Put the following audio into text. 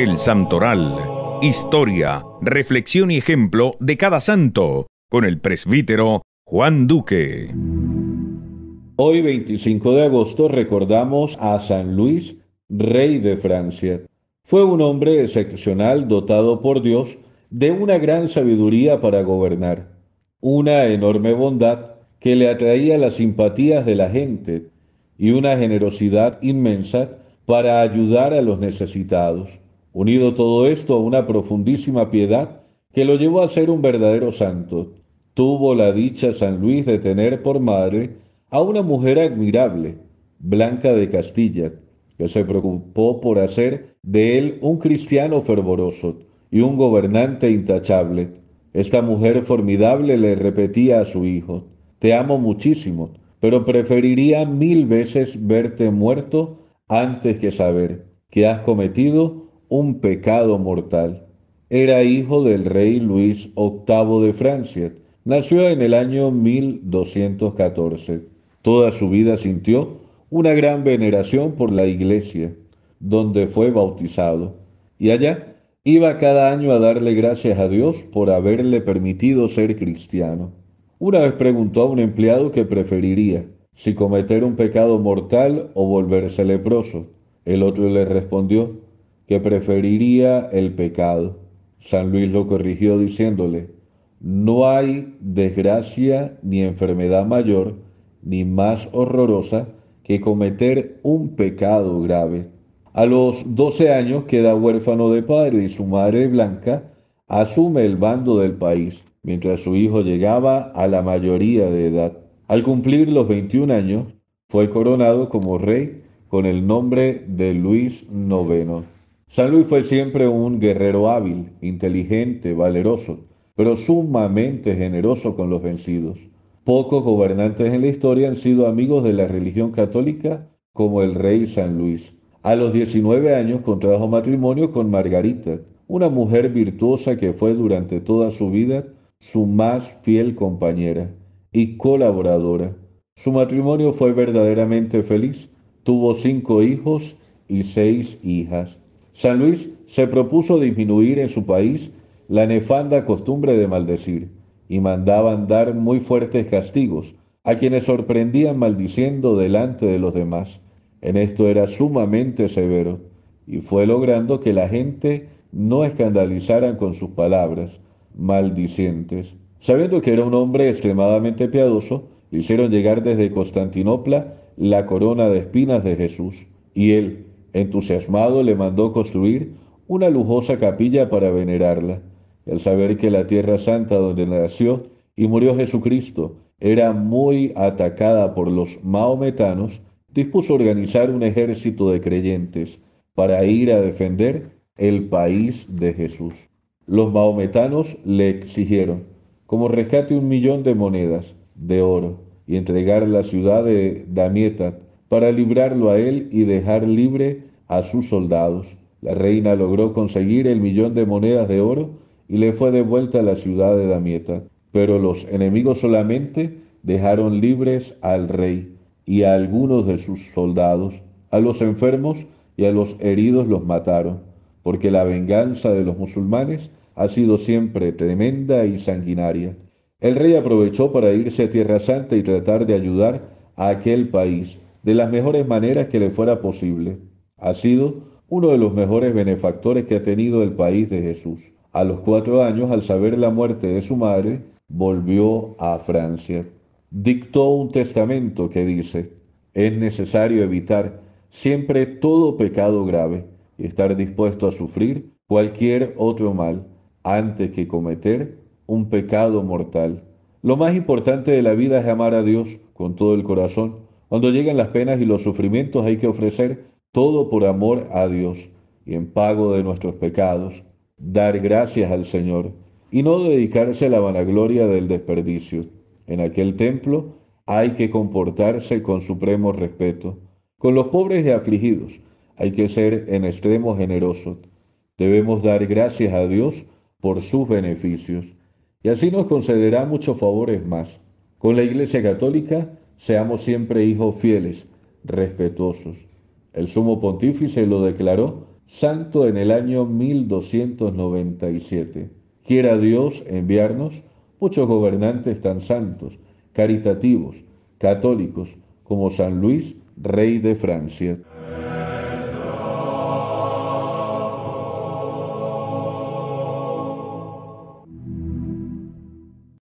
El Santoral. Historia, reflexión y ejemplo de cada santo, con el presbítero Juan Duque. Hoy 25 de agosto recordamos a San Luis, rey de Francia. Fue un hombre excepcional dotado por Dios de una gran sabiduría para gobernar, una enorme bondad que le atraía las simpatías de la gente y una generosidad inmensa para ayudar a los necesitados unido todo esto a una profundísima piedad que lo llevó a ser un verdadero santo. Tuvo la dicha San Luis de tener por madre a una mujer admirable, Blanca de Castilla, que se preocupó por hacer de él un cristiano fervoroso y un gobernante intachable. Esta mujer formidable le repetía a su hijo, te amo muchísimo, pero preferiría mil veces verte muerto antes que saber que has cometido un pecado mortal. Era hijo del rey Luis VIII de Francia. Nació en el año 1214. Toda su vida sintió una gran veneración por la iglesia, donde fue bautizado. Y allá iba cada año a darle gracias a Dios por haberle permitido ser cristiano. Una vez preguntó a un empleado qué preferiría, si cometer un pecado mortal o volverse leproso. El otro le respondió, que preferiría el pecado. San Luis lo corrigió diciéndole, no hay desgracia ni enfermedad mayor ni más horrorosa que cometer un pecado grave. A los 12 años queda huérfano de padre y su madre Blanca asume el bando del país, mientras su hijo llegaba a la mayoría de edad. Al cumplir los 21 años, fue coronado como rey con el nombre de Luis IX. San Luis fue siempre un guerrero hábil, inteligente, valeroso, pero sumamente generoso con los vencidos. Pocos gobernantes en la historia han sido amigos de la religión católica como el rey San Luis. A los 19 años contrajo matrimonio con Margarita, una mujer virtuosa que fue durante toda su vida su más fiel compañera y colaboradora. Su matrimonio fue verdaderamente feliz. Tuvo cinco hijos y seis hijas. San Luis se propuso disminuir en su país la nefanda costumbre de maldecir y mandaban dar muy fuertes castigos a quienes sorprendían maldiciendo delante de los demás. En esto era sumamente severo y fue logrando que la gente no escandalizaran con sus palabras maldicientes. Sabiendo que era un hombre extremadamente piadoso, hicieron llegar desde Constantinopla la corona de espinas de Jesús y él, Entusiasmado le mandó construir una lujosa capilla para venerarla. al saber que la tierra santa donde nació y murió Jesucristo era muy atacada por los maometanos, dispuso organizar un ejército de creyentes para ir a defender el país de Jesús. Los maometanos le exigieron como rescate un millón de monedas de oro y entregar la ciudad de Damietat para librarlo a él y dejar libre a sus soldados. La reina logró conseguir el millón de monedas de oro y le fue devuelta a la ciudad de Damieta. Pero los enemigos solamente dejaron libres al rey y a algunos de sus soldados. A los enfermos y a los heridos los mataron, porque la venganza de los musulmanes ha sido siempre tremenda y sanguinaria. El rey aprovechó para irse a Tierra Santa y tratar de ayudar a aquel país de las mejores maneras que le fuera posible. Ha sido uno de los mejores benefactores que ha tenido el país de Jesús. A los cuatro años, al saber la muerte de su madre, volvió a Francia. Dictó un testamento que dice, es necesario evitar siempre todo pecado grave y estar dispuesto a sufrir cualquier otro mal antes que cometer un pecado mortal. Lo más importante de la vida es amar a Dios con todo el corazón, cuando llegan las penas y los sufrimientos hay que ofrecer todo por amor a Dios y en pago de nuestros pecados, dar gracias al Señor y no dedicarse a la vanagloria del desperdicio. En aquel templo hay que comportarse con supremo respeto. Con los pobres y afligidos hay que ser en extremo generosos. Debemos dar gracias a Dios por sus beneficios. Y así nos concederá muchos favores más. Con la Iglesia Católica seamos siempre hijos fieles, respetuosos. El sumo pontífice lo declaró santo en el año 1297. Quiera Dios enviarnos muchos gobernantes tan santos, caritativos, católicos, como San Luis, rey de Francia.